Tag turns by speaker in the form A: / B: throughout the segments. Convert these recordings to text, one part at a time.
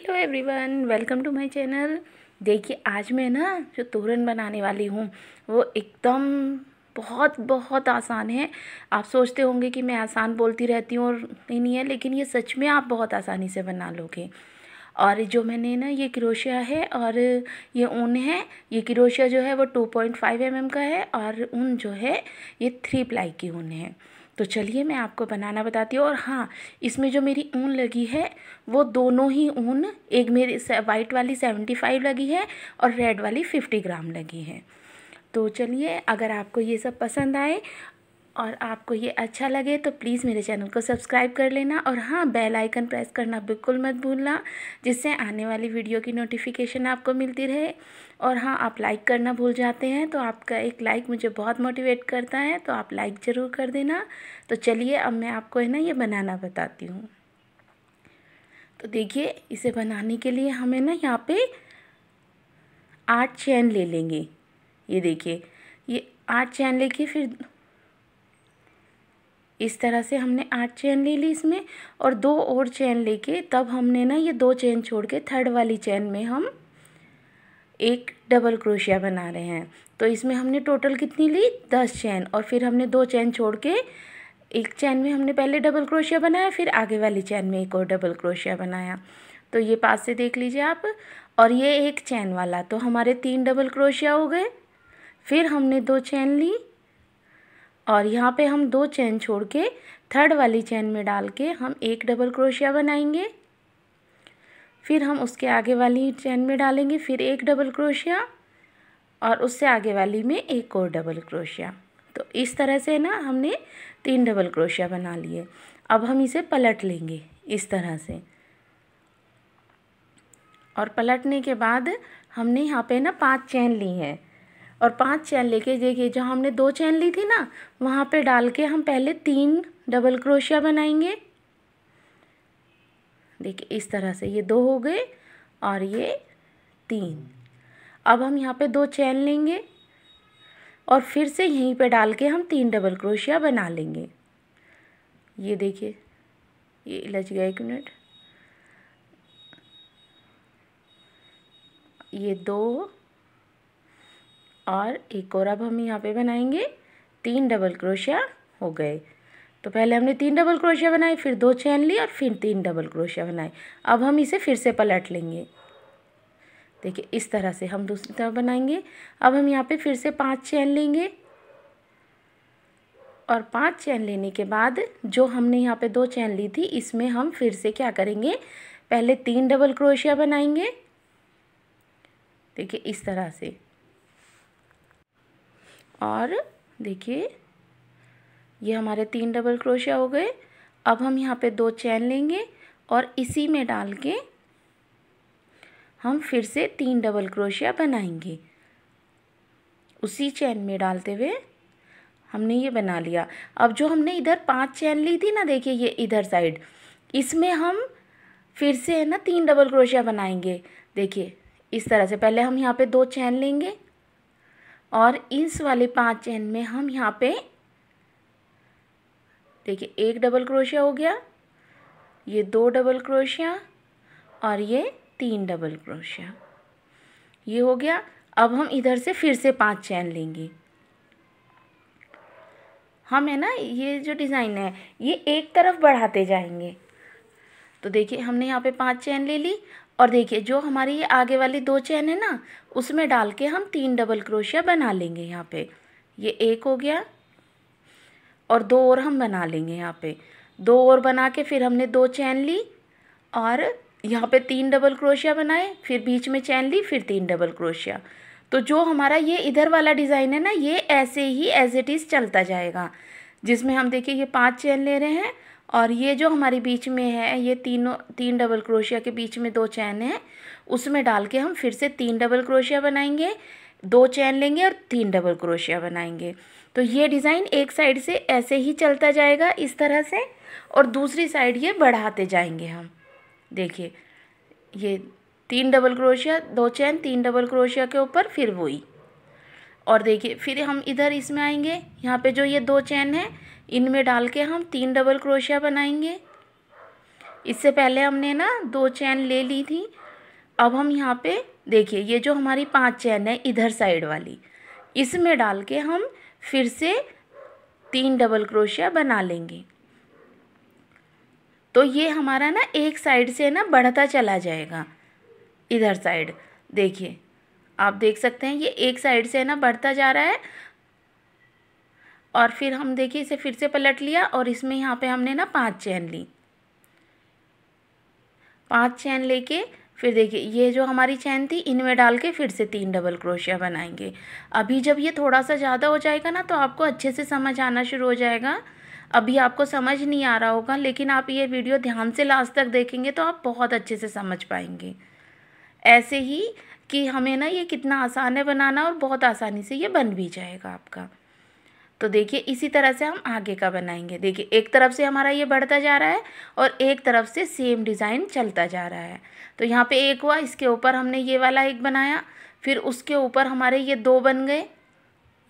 A: hello everyone welcome to my channel देखिए आज मैं ना जो तोरण बनाने वाली हूँ वो एकदम बहुत बहुत आसान है आप सोचते होंगे कि मैं आसान बोलती रहती हूँ और नहीं, नहीं है लेकिन ये सच में आप बहुत आसानी से बना लोगे और जो मैंने ना ये क्रोशिया है और ये ऊन है ये क्रोशिया जो है वो two point five M M का है और ऊन जो है ये थ्री प्लाई की ऊन है तो चलिए मैं आपको बनाना बताती हूँ और हाँ इसमें जो मेरी ऊन लगी है वो दोनों ही ऊन एक मेरी वाइट वाली सेवेंटी फाइव लगी है और रेड वाली फिफ्टी ग्राम लगी है तो चलिए अगर आपको ये सब पसंद आए और आपको ये अच्छा लगे तो प्लीज़ मेरे चैनल को सब्सक्राइब कर लेना और हाँ बेल आइकन प्रेस करना बिल्कुल मत भूलना जिससे आने वाली वीडियो की नोटिफिकेशन आपको मिलती रहे और हाँ आप लाइक करना भूल जाते हैं तो आपका एक लाइक मुझे बहुत मोटिवेट करता है तो आप लाइक ज़रूर कर देना तो चलिए अब मैं आपको है ना ये बनाना बताती हूँ तो देखिए इसे बनाने के लिए हमें ना यहाँ पर आठ चैन ले लेंगे ये देखिए ये आठ चैन लेके फिर इस तरह से हमने आठ चैन ले ली इसमें और दो और चैन लेके तब हमने ना ये दो चैन छोड़ के थर्ड वाली चैन में हम एक डबल क्रोशिया बना रहे हैं तो इसमें हमने टोटल कितनी ली दस चैन और फिर हमने दो चैन छोड़ के एक चैन में हमने पहले डबल क्रोशिया बनाया फिर आगे वाली चैन में एक और डबल क्रोशिया बनाया तो ये पास से देख लीजिए आप और ये एक चैन वाला तो हमारे तीन डबल क्रोशिया हो गए फिर हमने दो चैन ली और यहाँ पे हम दो चैन छोड़ के थर्ड वाली चैन में डाल के हम एक डबल क्रोशिया बनाएंगे फिर हम उसके आगे वाली चैन में डालेंगे फिर एक डबल क्रोशिया और उससे आगे वाली में एक और डबल क्रोशिया तो इस तरह से ना हमने तीन डबल क्रोशिया बना लिए अब हम इसे पलट लेंगे इस तरह से और पलटने के बाद हमने यहाँ पे ना पांच चैन ली हैं और पांच चैन लेके देखिए जहाँ हमने दो चैन ली थी ना वहाँ पे डाल के हम पहले तीन डबल क्रोशिया बनाएंगे देखिए इस तरह से ये दो हो गए और ये तीन अब हम यहाँ पे दो चैन लेंगे और फिर से यहीं पे डाल के हम तीन डबल क्रोशिया बना लेंगे ये देखिए ये लच गया एक मिनट ये दो और एक और अब हम यहाँ पे बनाएंगे तीन डबल क्रोशिया हो गए तो पहले हमने तीन डबल क्रोशिया बनाए फिर दो चैन ली और फिर तीन डबल क्रोशिया बनाए अब हम इसे फिर से पलट लेंगे देखिए इस तरह से हम दूसरी तरफ बनाएंगे अब हम यहाँ पे फिर से पांच चैन लेंगे और पांच चैन लेने के बाद जो हमने यहाँ पे दो चैन ली थी इसमें हम फिर से क्या करेंगे पहले तीन डबल क्रोशिया बनाएंगे देखिए इस तरह से और देखिए ये हमारे तीन डबल क्रोशिया हो गए अब हम यहाँ पे दो चैन लेंगे और इसी में डाल के हम फिर से तीन डबल क्रोशिया बनाएंगे उसी चैन में डालते हुए हमने ये बना लिया अब जो हमने इधर पांच चैन ली थी ना देखिए ये इधर साइड इसमें हम फिर से है ना तीन डबल क्रोशिया बनाएंगे देखिए इस तरह से पहले हम यहाँ पे दो चैन लेंगे और इस वाले पांच चैन में हम यहाँ पे देखिए एक डबल क्रोशिया हो गया ये दो डबल क्रोशिया और ये तीन डबल क्रोशिया ये हो गया अब हम इधर से फिर से पांच चैन लेंगे हम है ना ये जो डिज़ाइन है ये एक तरफ बढ़ाते जाएंगे तो देखिए हमने यहाँ पे पांच चैन ले ली और देखिए जो हमारी ये आगे वाली दो चैन है ना उसमें डाल के हम तीन डबल क्रोशिया बना लेंगे यहाँ पे ये एक हो गया और दो और हम बना लेंगे यहाँ पे दो और बना के फिर हमने दो चैन ली और यहाँ पे तीन डबल क्रोशिया बनाए फिर बीच में चैन ली फिर तीन डबल क्रोशिया तो जो हमारा ये इधर वाला डिज़ाइन है ना ये ऐसे ही एज इट इज़ चलता जाएगा जिसमें हम देखिए ये पांच चैन ले रहे हैं और ये जो हमारे बीच में है ये तीनों तीन डबल क्रोशिया के बीच में दो चैन है उसमें डाल के हम फिर से तीन डबल क्रोशिया बनाएंगे दो चैन लेंगे और तीन डबल क्रोशिया बनाएंगे तो ये डिज़ाइन एक साइड से ऐसे ही चलता जाएगा इस तरह से और दूसरी साइड ये बढ़ाते जाएंगे हम देखिए ये तीन डबल क्रोशिया दो चैन तीन डबल क्रोशिया के ऊपर फिर वही और देखिए फिर हम इधर इसमें आएंगे यहाँ पे जो ये दो चैन है इनमें डाल के हम तीन डबल क्रोशिया बनाएंगे इससे पहले हमने ना दो चैन ले ली थी अब हम यहाँ पे देखिए ये जो हमारी पांच चैन है इधर साइड वाली इसमें डाल के हम फिर से तीन डबल क्रोशिया बना लेंगे तो ये हमारा ना एक साइड से ना बढ़ता चला जाएगा इधर साइड देखिए आप देख सकते हैं ये एक साइड से ना बढ़ता जा रहा है और फिर हम देखिए इसे फिर से पलट लिया और इसमें यहाँ पे हमने ना पांच चैन ली पांच चैन लेके फिर देखिए ये जो हमारी चैन थी इनमें डाल के फिर से तीन डबल क्रोशिया बनाएंगे अभी जब ये थोड़ा सा ज़्यादा हो जाएगा ना तो आपको अच्छे से समझ आना शुरू हो जाएगा अभी आपको समझ नहीं आ रहा होगा लेकिन आप ये वीडियो ध्यान से लास्ट तक देखेंगे तो आप बहुत अच्छे से समझ पाएंगे ऐसे ही कि हमें ना ये कितना आसान है बनाना और बहुत आसानी से ये बन भी जाएगा आपका तो देखिए इसी तरह से हम आगे का बनाएंगे देखिए एक तरफ से हमारा ये बढ़ता जा रहा है और एक तरफ से सेम डिज़ाइन चलता जा रहा है तो यहाँ पे एक हुआ इसके ऊपर हमने ये वाला एक बनाया फिर उसके ऊपर हमारे ये दो बन गए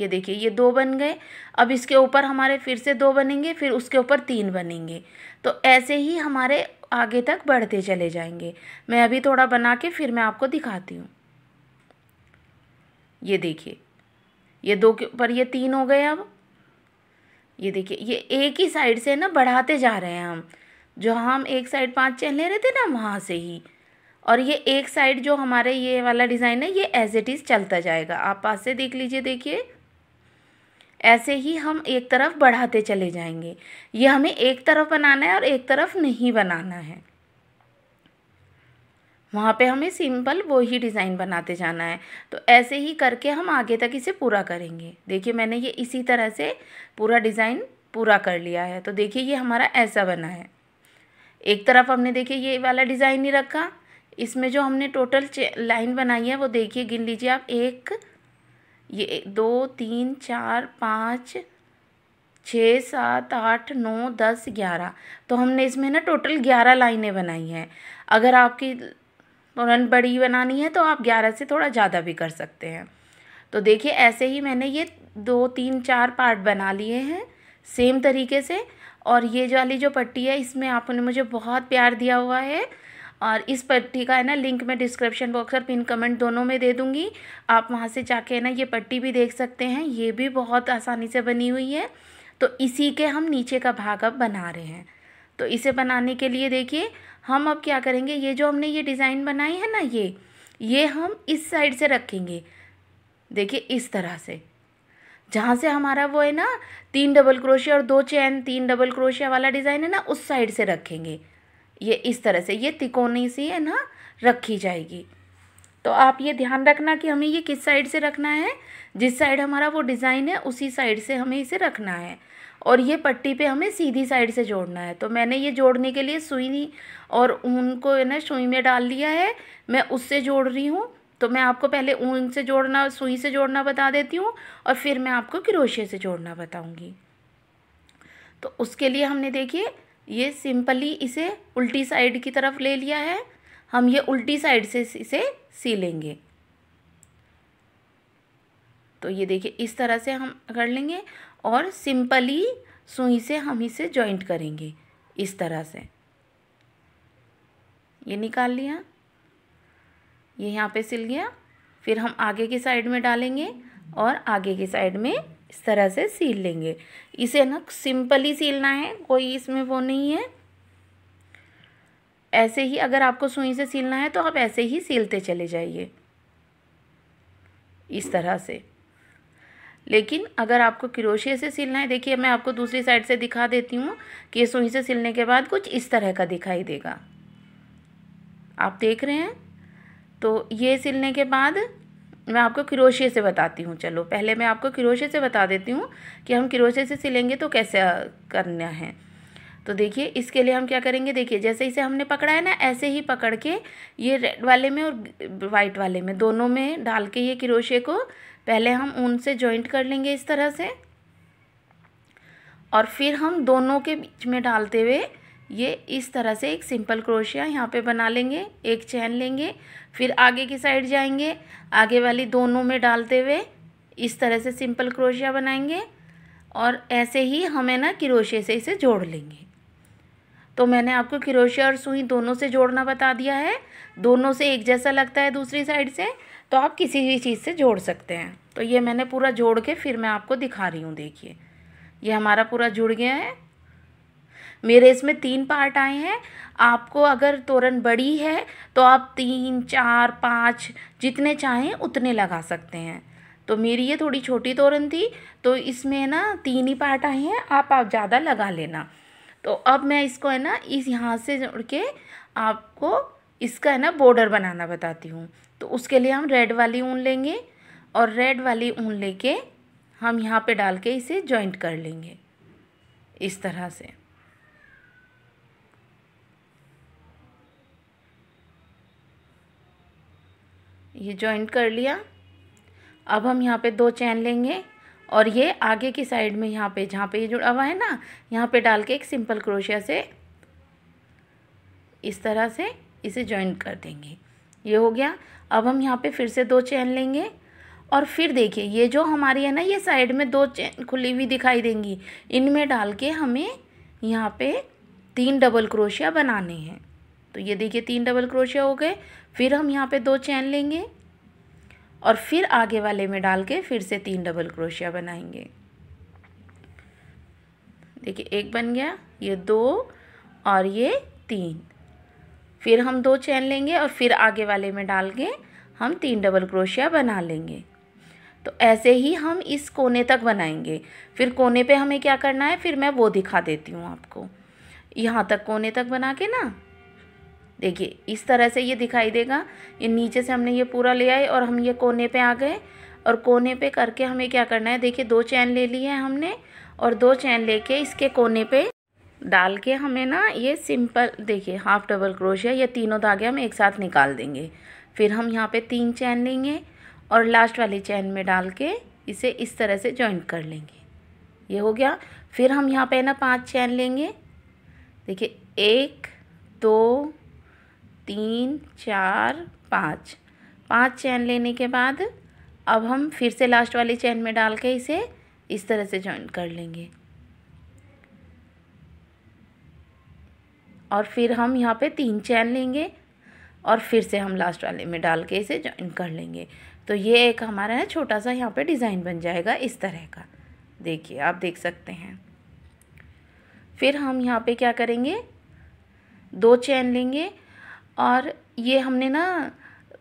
A: ये देखिए ये दो बन गए अब इसके ऊपर हमारे फिर से दो बनेंगे फिर उसके ऊपर तीन बनेंगे तो ऐसे ही हमारे आगे तक बढ़ते चले जाएंगे मैं अभी थोड़ा बना के फिर मैं आपको दिखाती हूँ ये देखिए ये दो के ऊपर ये तीन हो गए अब ये देखिए ये एक ही साइड से ना बढ़ाते जा रहे हैं हम जो हम एक साइड पाँच चैन ले रहे थे ना वहाँ से ही और ये एक साइड जो हमारे ये वाला डिज़ाइन है ये एज इट इज़ चलता जाएगा आप पास से देख लीजिए देखिए ऐसे ही हम एक तरफ बढ़ाते चले जाएंगे ये हमें एक तरफ बनाना है और एक तरफ नहीं बनाना है वहाँ पे हमें सिंपल वो ही डिज़ाइन बनाते जाना है तो ऐसे ही करके हम आगे तक इसे पूरा करेंगे देखिए मैंने ये इसी तरह से पूरा डिज़ाइन पूरा कर लिया है तो देखिए ये हमारा ऐसा बना है एक तरफ हमने देखिए ये वाला डिज़ाइन ही रखा इसमें जो हमने टोटल लाइन बनाई है वो देखिए गिन लीजिए आप एक ये दो तीन चार पाँच छः सात आठ नौ दस ग्यारह तो हमने इसमें ना टोटल ग्यारह लाइनें बनाई हैं अगर आपकी और बड़ी बनानी है तो आप ग्यारह से थोड़ा ज़्यादा भी कर सकते हैं तो देखिए ऐसे ही मैंने ये दो तीन चार पार्ट बना लिए हैं सेम तरीके से और ये वाली जो पट्टी है इसमें आपने मुझे बहुत प्यार दिया हुआ है और इस पट्टी का है ना लिंक मैं डिस्क्रिप्शन बॉक्स और पिन कमेंट दोनों में दे दूँगी आप वहाँ से जाके है ना ये पट्टी भी देख सकते हैं ये भी बहुत आसानी से बनी हुई है तो इसी के हम नीचे का भाग अब बना रहे हैं तो इसे बनाने के लिए देखिए हम अब क्या करेंगे ये जो हमने ये डिज़ाइन बनाई है ना ये ये हम इस साइड से रखेंगे देखिए इस तरह से जहाँ से हमारा वो है ना तीन डबल क्रोशिया और दो चैन तीन डबल क्रोशिया वाला डिज़ाइन है ना उस साइड से रखेंगे ये इस तरह से ये तिकोनी सी है ना रखी जाएगी तो आप ये ध्यान रखना कि हमें ये किस साइड से रखना है जिस साइड हमारा वो डिज़ाइन है उसी साइड से हमें इसे रखना है और ये पट्टी पे हमें सीधी साइड से जोड़ना है तो मैंने ये जोड़ने के लिए सुई और ऊन को है ना सुई में डाल लिया है मैं उससे जोड़ रही हूँ तो मैं आपको पहले ऊन से जोड़ना सुई से जोड़ना बता देती हूँ और फिर मैं आपको क्रोशे से जोड़ना बताऊँगी तो उसके लिए हमने देखिए ये सिंपली इसे उल्टी साइड की तरफ ले लिया है हम ये उल्टी साइड से इसे सी लेंगे तो ये देखिए इस तरह से हम कर लेंगे और सिंपली सुई से हम इसे जॉइंट करेंगे इस तरह से ये निकाल लिया ये यहाँ पे सिल गया फिर हम आगे की साइड में डालेंगे और आगे की साइड में इस तरह से सील लेंगे इसे ना सिंपली सीलना है कोई इसमें वो नहीं है ऐसे ही अगर आपको सुई से सीलना है तो आप ऐसे ही सीलते चले जाइए इस तरह से लेकिन अगर आपको क्रोशिए से सिलना है देखिए मैं आपको दूसरी साइड से दिखा देती हूँ कि सुई से सिलने के बाद कुछ इस तरह का दिखाई देगा आप देख रहे हैं तो ये सिलने के बाद मैं आपको क्रोशिए से बताती हूँ चलो पहले मैं आपको क्रोशिए से बता देती हूँ कि हम क्रोशिए से सिलेंगे तो कैसे करना है तो देखिए इसके लिए हम क्या करेंगे देखिए जैसे इसे हमने पकड़ा है ना ऐसे ही पकड़ के ये रेड वाले में और वाइट वाले में दोनों में डाल के ये क्रोशे को पहले हम ऊन से जॉइंट कर लेंगे इस तरह से और फिर हम दोनों के बीच में डालते हुए ये इस तरह से एक सिंपल क्रोशिया यहाँ पे बना लेंगे एक चैन लेंगे फिर आगे की साइड जाएंगे आगे वाली दोनों में डालते हुए इस तरह से सिंपल क्रोशिया बनाएंगे और ऐसे ही हमें ना किरोशे से इसे जोड़ लेंगे तो मैंने आपको क्रोशिया और सुई दोनों से जोड़ना बता दिया है दोनों से एक जैसा लगता है दूसरी साइड से तो आप किसी भी चीज़ से जोड़ सकते हैं तो ये मैंने पूरा जोड़ के फिर मैं आपको दिखा रही हूँ देखिए ये हमारा पूरा जुड़ गया है मेरे इसमें तीन पार्ट आए हैं आपको अगर तोरण बड़ी है तो आप तीन चार पाँच जितने चाहें उतने लगा सकते हैं तो मेरी ये थोड़ी छोटी तोरण थी तो इसमें ना तीन ही पार्ट आए हैं आप, आप ज़्यादा लगा लेना तो अब मैं इसको है ना इस यहाँ से जोड़ के आपको इसका है ना बॉर्डर बनाना बताती हूँ तो उसके लिए हम रेड वाली ऊन लेंगे और रेड वाली ऊन लेके हम यहाँ पे डाल के इसे जॉइंट कर लेंगे इस तरह से ये जॉइंट कर लिया अब हम यहाँ पे दो चैन लेंगे और ये आगे की साइड में यहाँ पे जहाँ पे ये जुड़ा हुआ है ना यहाँ पे डाल के एक सिंपल क्रोशिया से इस तरह से इसे ज्वाइन कर देंगे ये हो गया अब हम यहाँ पे फिर से दो चैन लेंगे और फिर देखिए ये जो हमारी है ना ये साइड में दो चैन खुली हुई दिखाई देंगी इनमें डाल के हमें यहाँ पे तीन डबल क्रोशिया बनाने हैं तो ये देखिए तीन डबल क्रोशिया हो गए फिर हम यहाँ पे दो चैन लेंगे और फिर आगे वाले में डाल के फिर से तीन डबल क्रोशिया बनाएंगे देखिए एक बन गया ये दो और ये तीन फिर हम दो चैन लेंगे और फिर आगे वाले में डाल के हम तीन डबल क्रोशिया बना लेंगे तो ऐसे ही हम इस कोने तक बनाएंगे फिर कोने पे हमें क्या करना है फिर मैं वो दिखा देती हूँ आपको यहाँ तक कोने तक बना के ना देखिए इस तरह से ये दिखाई देगा ये नीचे से हमने ये पूरा ले आए और हम ये कोने पे आ गए और कोने पे करके हमें क्या करना है देखिए दो चैन ले ली है हमने और दो चैन लेके इसके कोने पे डाल के हमें ना ये सिंपल देखिए हाफ डबल क्रोशिया ये तीनों धागे हम एक साथ निकाल देंगे फिर हम यहाँ पे तीन चैन लेंगे और लास्ट वाली चैन में डाल के इसे इस तरह से जॉइंट कर लेंगे ये हो गया फिर हम यहाँ पर ना पाँच चैन लेंगे देखिए एक दो तीन चार पाँच पाँच चैन लेने के बाद अब हम फिर से लास्ट वाली चैन में डाल के इसे इस तरह से जॉइन कर लेंगे और फिर हम यहाँ पे तीन चैन लेंगे और फिर से हम लास्ट वाले में डाल के इसे जॉइन कर लेंगे तो ये एक हमारा है छोटा सा यहाँ पे डिज़ाइन बन जाएगा इस तरह का देखिए आप देख सकते हैं फिर हम यहाँ पे क्या करेंगे दो चैन लेंगे और ये हमने ना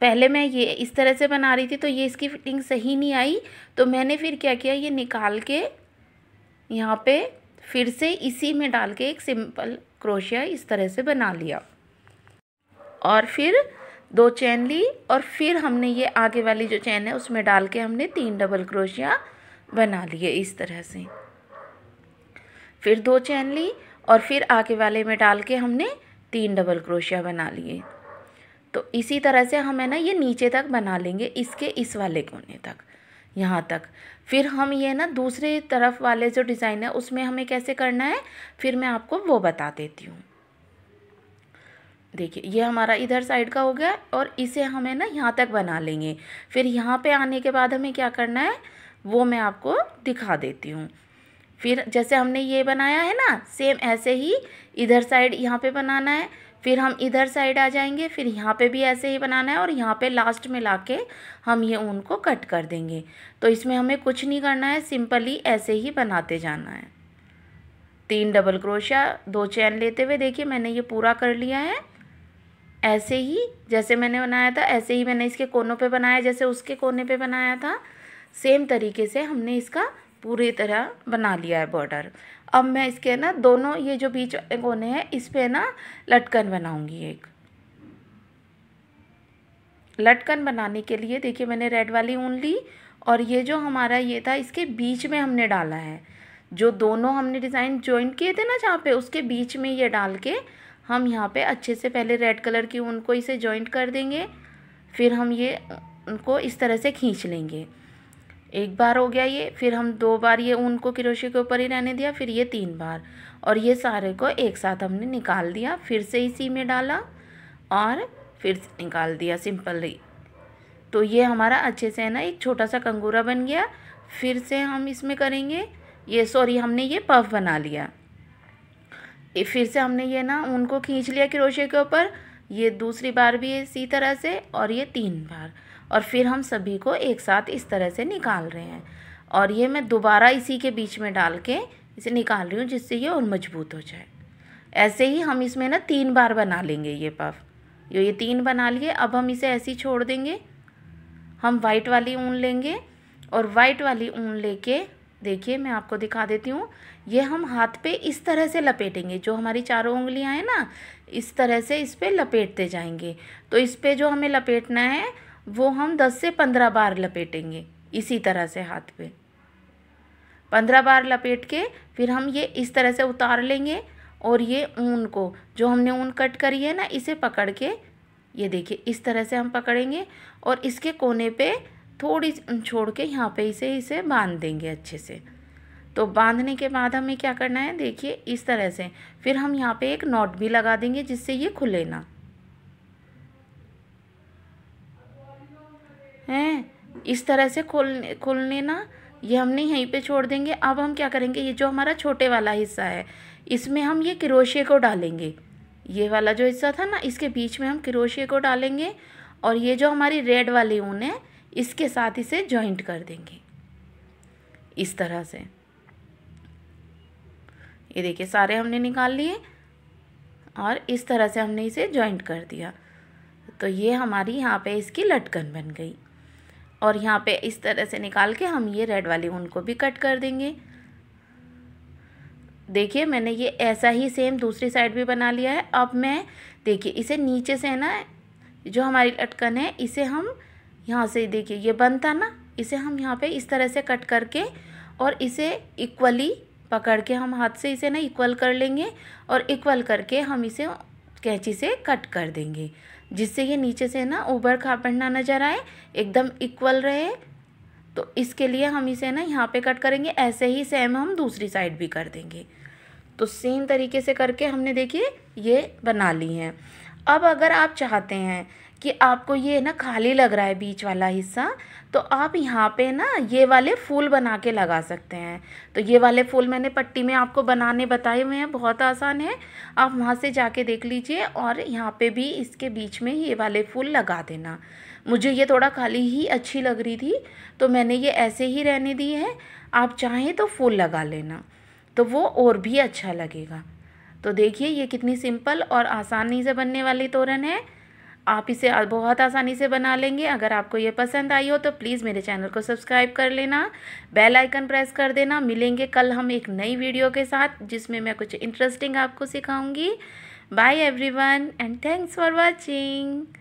A: पहले मैं ये इस तरह से बना रही थी तो ये इसकी फिटिंग सही नहीं आई तो मैंने फिर क्या किया ये निकाल के यहाँ पे फिर से इसी में डाल के एक सिंपल क्रोशिया इस तरह से बना लिया और फिर दो चैन ली और फिर हमने ये आगे वाली जो चैन है उसमें डाल के हमने तीन डबल क्रोशिया बना लिए इस तरह से फिर दो चैन ली और फिर आगे वाले में डाल के हमने तीन डबल क्रोशिया बना लिए तो इसी तरह से हमें ना ये नीचे तक बना लेंगे इसके इस वाले कोने तक यहाँ तक फिर हम ये ना दूसरे तरफ वाले जो डिज़ाइन है उसमें हमें कैसे करना है फिर मैं आपको वो बता देती हूँ देखिए ये हमारा इधर साइड का हो गया और इसे हमें ना यहाँ तक बना लेंगे फिर यहाँ पे आने के बाद हमें क्या करना है वो मैं आपको दिखा देती हूँ फिर जैसे हमने ये बनाया है ना सेम ऐसे ही इधर साइड यहाँ पे बनाना है फिर हम इधर साइड आ जाएंगे फिर यहाँ पे भी ऐसे ही बनाना है और यहाँ पे लास्ट में के हम ये ऊन को कट कर देंगे तो इसमें हमें कुछ नहीं करना है सिंपली ऐसे ही बनाते जाना है तीन डबल क्रोशिया दो चैन लेते हुए देखिए मैंने ये पूरा कर लिया है ऐसे ही जैसे मैंने बनाया था ऐसे ही मैंने इसके कोनों पे बनाया जैसे उसके कोने पे बनाया था सेम तरीके से हमने इसका पूरी तरह बना लिया है बॉर्डर अब मैं इसके ना दोनों ये जो बीच कोने हैं इस पर ना लटकन बनाऊंगी एक लटकन बनाने के लिए देखिए मैंने रेड वाली ऊन ली और ये जो हमारा ये था इसके बीच में हमने डाला है जो दोनों हमने डिज़ाइन ज्वाइंट किए थे ना जहाँ पे उसके बीच में ये डाल के हम यहाँ पे अच्छे से पहले रेड कलर की ऊन को इसे ज्वाइंट कर देंगे फिर हम ये उनको इस तरह से खींच लेंगे एक बार हो गया ये फिर हम दो बार ये ऊन को क्रोशे के ऊपर ही रहने दिया फिर ये तीन बार और ये सारे को एक साथ हमने निकाल दिया फिर से इसी में डाला और फिर से निकाल दिया सिंपल ही तो ये हमारा अच्छे से है ना एक छोटा सा कंगूरा बन गया फिर से हम इसमें करेंगे ये सॉरी हमने ये पफ बना लिया फिर से हमने ये ना उनको खींच लिया क्रोशे के ऊपर ये दूसरी बार भी इसी तरह से और ये तीन बार और फिर हम सभी को एक साथ इस तरह से निकाल रहे हैं और ये मैं दोबारा इसी के बीच में डाल के इसे निकाल रही हूँ जिससे ये और मजबूत हो जाए ऐसे ही हम इसमें ना तीन बार बना लेंगे ये पफ ये ये तीन बना लिए अब हम इसे ऐसे ही छोड़ देंगे हम वाइट वाली ऊन लेंगे और वाइट वाली ऊन लेके देखिए मैं आपको दिखा देती हूँ ये हम हाथ पे इस तरह से लपेटेंगे जो हमारी चारों उंगलियाँ हैं ना इस तरह से इस पर लपेटते जाएंगे तो इस पर जो हमें लपेटना है वो हम 10 से 15 बार लपेटेंगे इसी तरह से हाथ पे पंद्रह बार लपेट के फिर हम ये इस तरह से उतार लेंगे और ये ऊन को जो हमने ऊन कट करी है ना इसे पकड़ के ये देखिए इस तरह से हम पकड़ेंगे और इसके कोने पे थोड़ी छोड़ के यहाँ पे इसे इसे बांध देंगे अच्छे से तो बांधने के बाद हमें क्या करना है देखिए इस तरह से फिर हम यहाँ पे एक नॉट भी लगा देंगे जिससे ये खुले ना हैं इस तरह से खोल खोल लेना ये हमने यहीं पे छोड़ देंगे अब हम क्या करेंगे ये जो हमारा छोटे वाला हिस्सा है इसमें हम ये क्रोशे को डालेंगे ये वाला जो हिस्सा था ना इसके बीच में हम क्रोशे को डालेंगे और ये जो हमारी रेड वाली ऊन है इसके साथ इसे जॉइंट कर देंगे इस तरह से ये देखिए सारे हमने निकाल लिए और इस तरह से हमने इसे जॉइंट कर दिया तो ये हमारी यहाँ पे इसकी लटकन बन गई और यहाँ पे इस तरह से निकाल के हम ये रेड वाली ऊन को भी कट कर देंगे देखिए मैंने ये ऐसा ही सेम दूसरी साइड भी बना लिया है अब मैं देखिए इसे नीचे से है ना जो हमारी लटकन है इसे हम यहाँ से देखिए ये बनता ना इसे हम यहाँ पे इस तरह से कट करके और इसे इक्वली पकड़ के हम हाथ से इसे ना इक्वल कर लेंगे और इक्वल करके हम इसे कैंची से कट कर देंगे जिससे ये नीचे से ना ऊबर खा ना नज़र आए एकदम इक्वल रहे तो इसके लिए हम इसे ना यहाँ पे कट करेंगे ऐसे ही सेम हम दूसरी साइड भी कर देंगे तो सेम तरीके से करके हमने देखिए ये बना ली हैं अब अगर आप चाहते हैं कि आपको ये ना खाली लग रहा है बीच वाला हिस्सा तो आप यहाँ पे ना ये वाले फूल बना के लगा सकते हैं तो ये वाले फूल मैंने पट्टी में आपको बनाने बताए हुए हैं बहुत आसान है आप वहाँ से जाके देख लीजिए और यहाँ पे भी इसके बीच में ये वाले फूल लगा देना मुझे ये थोड़ा खाली ही अच्छी लग रही थी तो मैंने ये ऐसे ही रहने दी है आप चाहें तो फूल लगा लेना तो वो और भी अच्छा लगेगा तो देखिए ये कितनी सिंपल और आसानी से बनने वाली तोरण है आप इसे बहुत आसानी से बना लेंगे अगर आपको ये पसंद आई हो तो प्लीज़ मेरे चैनल को सब्सक्राइब कर लेना बेल आइकन प्रेस कर देना मिलेंगे कल हम एक नई वीडियो के साथ जिसमें मैं कुछ इंटरेस्टिंग आपको सिखाऊंगी bye everyone and thanks for watching